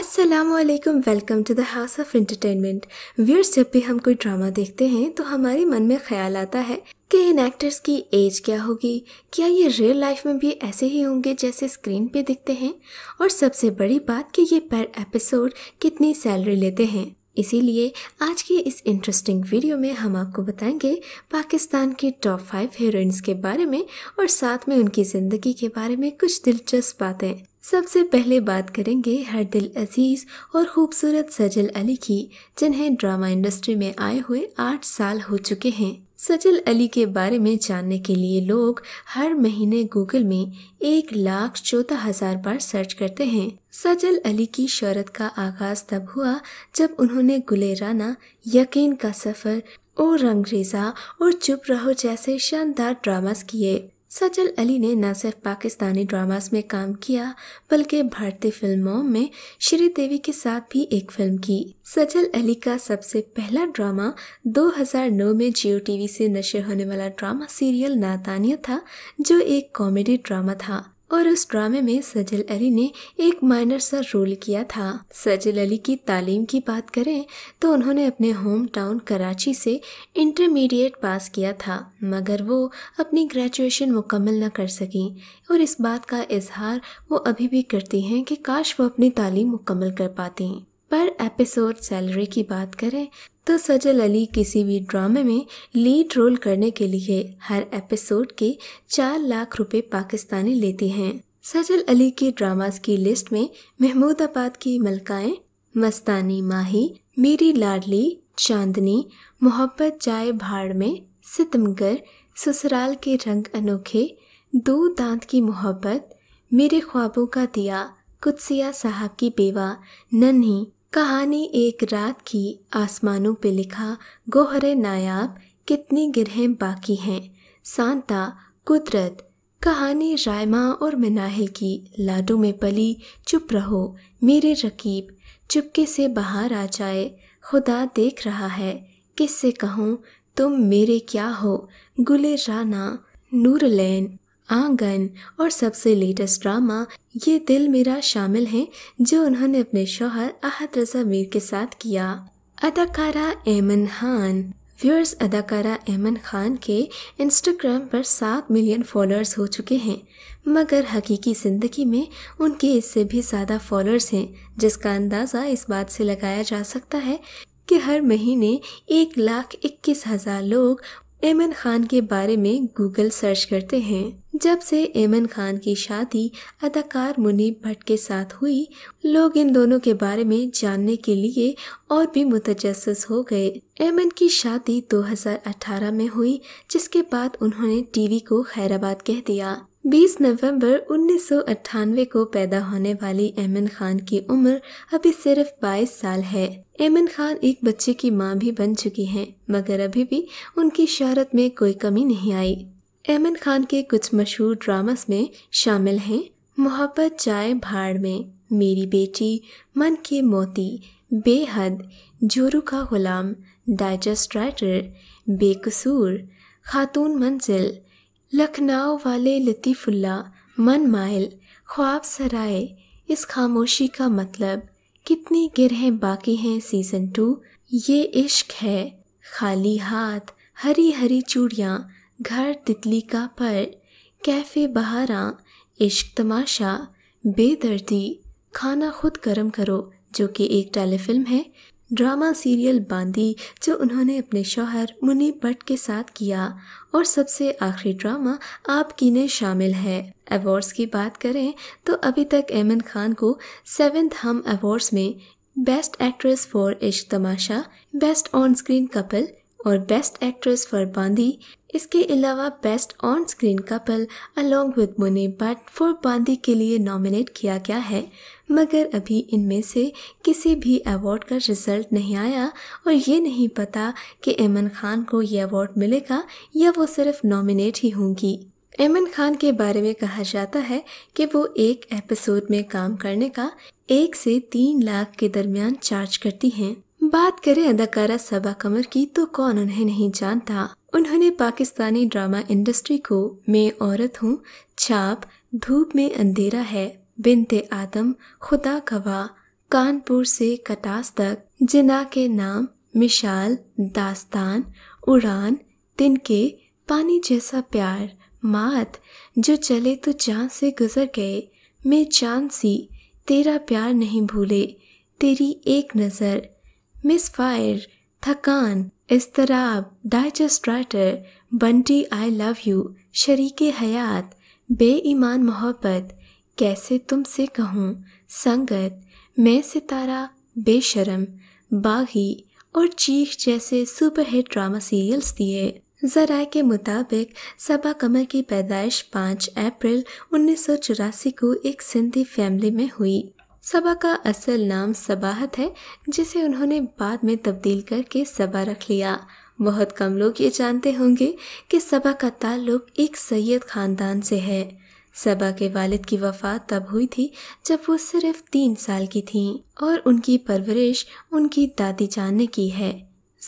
Aslam welcome to the house of entertainment viewers जब भी हम कोई ड्रामा देखते हैं तो हमारे मन में ख्याल आता है कि इन एक्टर्स की एज क्या होगी क्या ये रियल लाइफ में भी ऐसे ही होंगे जैसे स्क्रीन पे दिखते हैं और सबसे बड़ी बात कि ये पर एपिसोड कितनी सैलरी लेते हैं इसीलिए आज की इस इंटरेस्टिंग वीडियो में हम आपको बताएंगे पाकिस्तान की टॉप फाइव हीरोइंस के बारे में और साथ में उनकी ज़िंदगी के बारे में कुछ दिलचस्प बातें सबसे पहले बात करेंगे हर दिल अजीज और खूबसूरत सजल अली की जिन्हें ड्रामा इंडस्ट्री में आए हुए आठ साल हो चुके हैं सजल अली के बारे में जानने के लिए लोग हर महीने गूगल में एक लाख चौदह हजार बार सर्च करते हैं सजल अली की शहरत का आगाज तब हुआ जब उन्होंने गुले राना यकीन का सफर और रंगरेजा और चुप रहो जैसे शानदार ड्रामास किए सजल अली ने न सिर्फ पाकिस्तानी ड्रामास में काम किया बल्कि भारतीय फिल्मों में श्रीदेवी के साथ भी एक फिल्म की सजल अली का सबसे पहला ड्रामा 2009 में जियो टीवी से नशे होने वाला ड्रामा सीरियल नातानिया था जो एक कॉमेडी ड्रामा था और उस ड्रामे में सजल अली ने एक माइनर सा रोल किया था सजल अली की तालीम की बात करें तो उन्होंने अपने होम टाउन कराची से इंटरमीडिएट पास किया था मगर वो अपनी ग्रेजुएशन मुकम्मल न कर सकी और इस बात का इजहार वो अभी भी करती हैं कि काश वो अपनी तालीम मुकम्मल कर पाती पर एपिसोड सैलरी की बात करें तो सजल अली किसी भी ड्रामे में लीड रोल करने के लिए हर एपिसोड के चार लाख रुपए पाकिस्तानी लेती हैं सजल अली की ड्रामास की लिस्ट में महमूदाबाद की मलकाएं मस्तानी माही मेरी लाडली चांदनी मोहब्बत जाए भाड़ में सितमगर ससुराल के रंग अनोखे दो दांत की मोहब्बत मेरे ख्वाबों का दिया कुत्सिया साहब की बेवा नन्ही कहानी एक रात की आसमानों पे लिखा गोहरे नायाब कितनी गिरहें बाकी हैं सांता कुदरत कहानी रायमा और मिनाहिल की लाडू में पली चुप रहो मेरे रकीब चुपके से बाहर आ जाए खुदा देख रहा है किससे कहूँ तुम मेरे क्या हो गुले राना नूरलैन आंगन और सबसे लेटेस्ट ड्रामा ये दिल मेरा शामिल हैं जो उन्होंने अपने शोहर अहद रजा मीर के साथ किया अदाकारा एमन खान व्यूअर्स अदाकारा एमन खान के इंस्टाग्राम पर सात मिलियन फॉलोअर्स हो चुके हैं मगर हकीकी ज़िंदगी में उनके इससे भी ज़्यादा फॉलोअर्स हैं जिसका अंदाज़ा इस बात से लगाया जा सकता है कि हर महीने एक लाख इक्कीस हज़ार लोग एमन खान के बारे में गूगल सर्च करते हैं जब से एमन खान की शादी अदाकार मुनीब भट्ट के साथ हुई लोग इन दोनों के बारे में जानने के लिए और भी मुतजस हो गए एमन की शादी 2018 में हुई जिसके बाद उन्होंने टीवी को खैराबाद कह दिया 20 नवंबर उन्नीस को पैदा होने वाली एमन खान की उम्र अभी सिर्फ 22 साल है एमन खान एक बच्चे की मां भी बन चुकी हैं, मगर अभी भी उनकी शहरत में कोई कमी नहीं आई अहमद खान के कुछ मशहूर ड्रामास में शामिल हैं मोहब्बत जाए भाड़ में मेरी बेटी मन के मोती बेहद जोरू का गुलाम डाइजस्ट राइटर बेकसूर खातून मंजिल लखनऊ वाले लतीफ़ुल्ला मन माइल ख्वाब सराय इस खामोशी का मतलब कितनी गिरहें बाकी हैं सीज़न टू ये इश्क है खाली हाथ हरी हरी चूड़ियाँ घर तितली का पर कैफ़े बहारा इश्क तमाशा बेदर्दी खाना खुद गर्म करो जो कि एक टेलीफिल्म है ड्रामा सीरियल बांदी जो उन्होंने अपने शोहर मुनीब भट्ट के साथ किया और सबसे आखिरी ड्रामा आपकी ने शामिल है अवार्ड्स की बात करें तो अभी तक एमन खान को सेवेंथ हम अवार्ड्स में best actress for Ishq Tamasha best on screen couple और बेस्ट एक्ट्रेस फॉर बांदी इसके अलावा best on screen couple along with Muneeb Butt for Baandi के लिए नॉमिनेट किया गया है मगर अभी इनमें से किसी भी अवार्ड का रिजल्ट नहीं आया और ये नहीं पता कि एमन खान को ये अवार्ड मिलेगा या वो सिर्फ नॉमिनेट ही होंगी एमन खान के बारे में कहा जाता है कि वो एक एपिसोड में काम करने का एक से तीन लाख के दरमियान चार्ज करती हैं बात करें अदाकारा सबा कमर की तो कौन उन्हें नहीं जानता उन्होंने पाकिस्तानी ड्रामा इंडस्ट्री को मैं औरत हूँ छाप धूप में अंधेरा है बिनते आदम खुदा गवा कानपुर से कटास तक जिना के नाम मिशाल दास्तान उड़ान तिनके पानी जैसा प्यार मात जो चले तो जान से गुजर गए मैं चांद सी तेरा प्यार नहीं भूले तेरी एक Nazar misfire Thakan Iztirab digest writer Bunty I love you Shareek Hayat बेईमान मोहब्बत कैसे तुमसे कहूँ संगत मैं सितारा बेशरम बागी और चीख जैसे सुपरहिट ड्रामा सीरियल्स दिए जराए के मुताबिक सबा कमर की पैदाइश 5 अप्रैल उन्नीस को एक सिंधी फैमिली में हुई सबा का असल नाम सबाहत है जिसे उन्होंने बाद में तब्दील करके सबा रख लिया बहुत कम लोग ये जानते होंगे कि सबा का ताल्लुक एक सैयद ख़ानदान से है सबा के वालिद की वफात तब हुई थी जब वो सिर्फ तीन साल की थीं और उनकी परवरिश उनकी दादी जान ने की है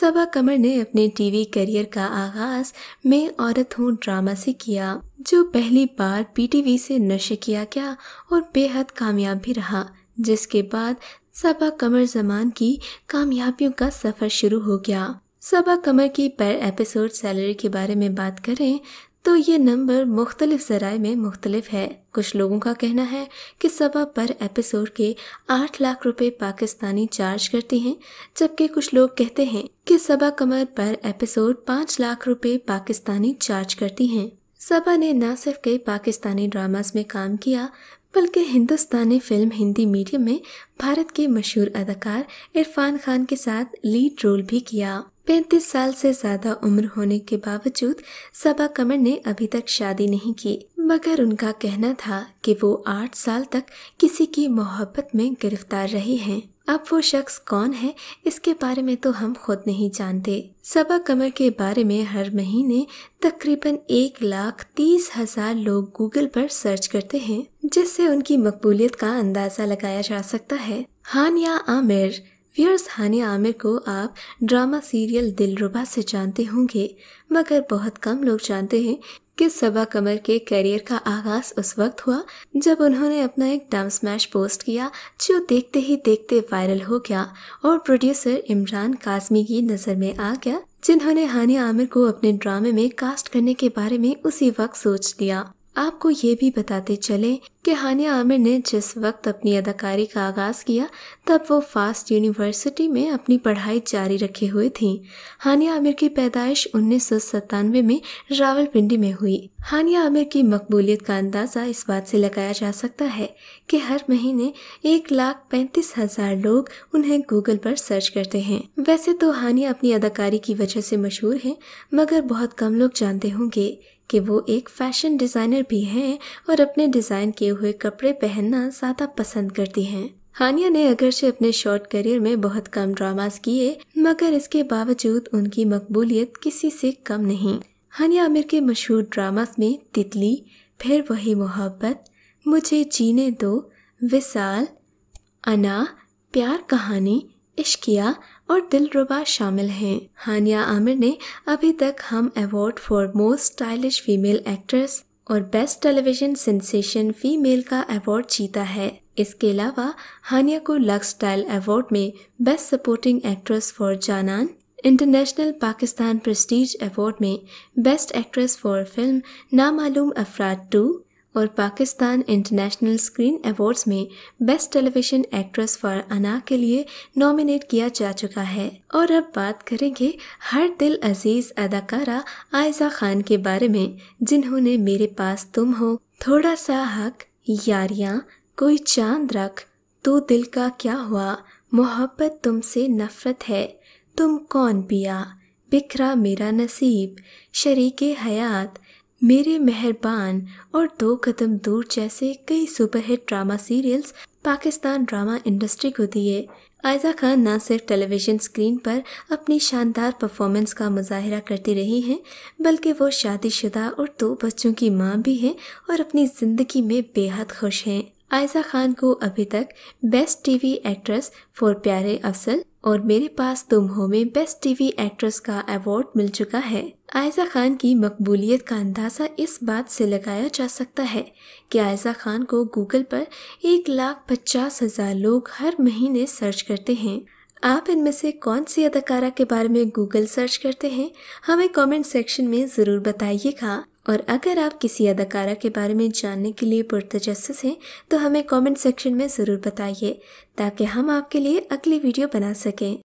सबा कमर ने अपने टीवी करियर का आगाज मैं औरत हूँ ड्रामा से किया जो पहली बार पीटीवी से नशे किया गया और बेहद कामयाब भी रहा जिसके बाद सबा कमर जमान की कामयाबियों का सफ़र शुरू हो गया सबा कमर की पर एपिसोड सैलरी के बारे में बात करें तो ये नंबर मुख्तलिफ जराये में मुख्तलिफ है कुछ लोगों का कहना है कि सबा पर एपिसोड के आठ लाख रुपए पाकिस्तानी चार्ज करती हैं जबकि कुछ लोग कहते हैं कि सबा कमर पर एपिसोड पाँच लाख रुपए पाकिस्तानी चार्ज करती हैं सबा ने न सिर्फ कई पाकिस्तानी ड्रामास में काम किया बल्कि हिंदुस्तानी फिल्म हिंदी मीडियम में भारत के मशहूर अदाकार इरफान खान के साथ लीड रोल भी किया पैंतीस साल से ज्यादा उम्र होने के बावजूद सबा कमर ने अभी तक शादी नहीं की मगर उनका कहना था कि वो आठ साल तक किसी की मोहब्बत में गिरफ्तार रही हैं। अब वो शख्स कौन है इसके बारे में तो हम खुद नहीं जानते सबा कमर के बारे में हर महीने तकरीबन एक लाख तीस हजार लोग गूगल पर सर्च करते हैं जिससे उनकी मकबूलियत का अंदाजा लगाया जा सकता है हानिया आमिर व्यर्स हानिया आमिर को आप ड्रामा सीरियल दिलरुबा से जानते होंगे मगर बहुत कम लोग जानते हैं कि सबा कमर के करियर का आगाज उस वक्त हुआ जब उन्होंने अपना एक डम स्मैश पोस्ट किया जो देखते ही देखते वायरल हो गया और प्रोड्यूसर इमरान कासमी की नजर में आ गया जिन्होंने हानिया आमिर को अपने ड्रामे में कास्ट करने के बारे में उसी वक्त सोच लिया आपको ये भी बताते चलें कि हानिया आमिर ने जिस वक्त अपनी अदाकारी का आगाज़ किया तब वो फास्ट यूनिवर्सिटी में अपनी पढ़ाई जारी रखे हुए थीं। हानिया आमिर की पैदाइश उन्नीस में रावलपिंडी में हुई हानिया आमिर की मकबूलियत का अंदाज़ा इस बात से लगाया जा सकता है कि हर महीने एक लाख पैंतीस हजार लोग उन्हें गूगल पर सर्च करते हैं वैसे तो हानिया अपनी अदाकारी की वजह से मशहूर हैं मगर बहुत कम लोग जानते होंगे कि वो एक फैशन डिज़ाइनर भी हैं और अपने डिज़ाइन किए हुए कपड़े पहनना ज़्यादा पसंद करती हैं हानिया ने अगर से अपने शॉर्ट करियर में बहुत कम ड्रामास किए मगर इसके बावजूद उनकी मकबूलियत किसी से कम नहीं हानिया आमिर के मशहूर ड्रामास में तितली फिर वही मोहब्बत मुझे जीने दो विशाल अना प्यार कहानी इश्किया और दिलरुबा शामिल हैं हानिया आमिर ने अभी तक हम award for most stylish female actress और बेस्ट टेलीविजन सेंसेशन फीमेल का अवार्ड जीता है इसके अलावा हानिया को लक्स स्टाइल अवार्ड में best supporting actress for Jaanan international Pakistan prestige award में best actress for film Na Maloom Afraad two और पाकिस्तान इंटरनेशनल स्क्रीन अवार्ड्स में best television actress for Anaa के लिए नॉमिनेट किया जा चुका है और अब बात करेंगे हर दिल अजीज अदाकारा आयजा खान के बारे में जिन्होंने मेरे पास तुम हो थोड़ा सा हक यारिया कोई चांद रख तो दिल का क्या हुआ मोहब्बत तुमसे नफरत है तुम कौन पिया बिखरा मेरा नसीब शरीक हयात मेरे मेहरबान और दो कदम दूर जैसे कई superhit drama serials Pakistan drama industry को दिए आयजा खान न सिर्फ टेलीविज़न स्क्रीन पर अपनी शानदार परफॉर्मेंस का मुजाहरा करती रही हैं बल्कि वो शादीशुदा और दो बच्चों की माँ भी हैं और अपनी ज़िंदगी में बेहद खुश हैं आयजा खान को अभी तक बेस्ट टीवी एक्ट्रेस फॉर प्यारे अफसल और मेरे पास तुम हो में बेस्ट टीवी एक्ट्रेस का अवार्ड मिल चुका है आयजा खान की मकबूलियत का अंदाज़ा इस बात से लगाया जा सकता है कि आयजा खान को गूगल पर एक लाख पचास हज़ार लोग हर महीने सर्च करते हैं आप इनमें से कौन सी अदाकारा के बारे में गूगल सर्च करते हैं हमें कमेंट सेक्शन में ज़रूर बताइएगा और अगर आप किसी अदाकारा के बारे में जानने के लिए पुरतजस्स हैं तो हमें कमेंट सेक्शन में ज़रूर बताइए ताकि हम आपके लिए अगली वीडियो बना सकें